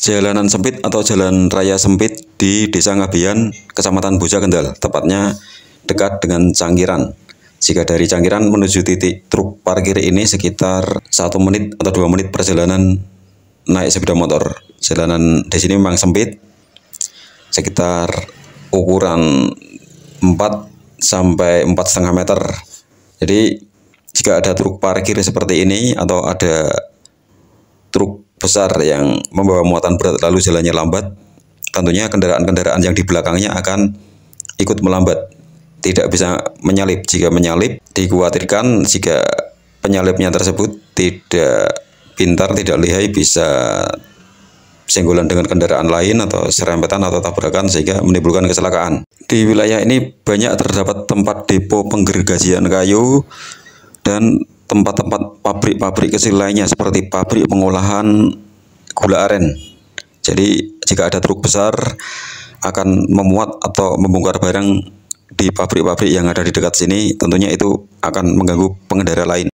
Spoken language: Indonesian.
jalanan sempit atau jalan raya sempit di Desa Ngabian, Kecamatan Boja Kendal, tepatnya dekat dengan Cangkiran. Jika dari Cangkiran menuju titik truk parkir ini sekitar satu menit atau dua menit perjalanan naik sepeda motor. Jalanan di sini memang sempit, sekitar ukuran 4 sampai empat setengah meter. Jadi jika ada truk parkir seperti ini atau ada truk besar yang membawa muatan berat lalu jalannya lambat, tentunya kendaraan-kendaraan yang di belakangnya akan ikut melambat. Tidak bisa menyalip. Jika menyalip, dikhawatirkan jika penyalipnya tersebut tidak pintar, tidak lihai, bisa senggolan dengan kendaraan lain atau serempetan atau tabrakan sehingga menimbulkan kecelakaan. Di wilayah ini banyak terdapat tempat depo penggergajian kayu dan tempat-tempat pabrik-pabrik kecil lainnya seperti pabrik pengolahan gula aren. Jadi jika ada truk besar akan memuat atau membongkar barang di pabrik-pabrik yang ada di dekat sini, tentunya itu akan mengganggu pengendara lain.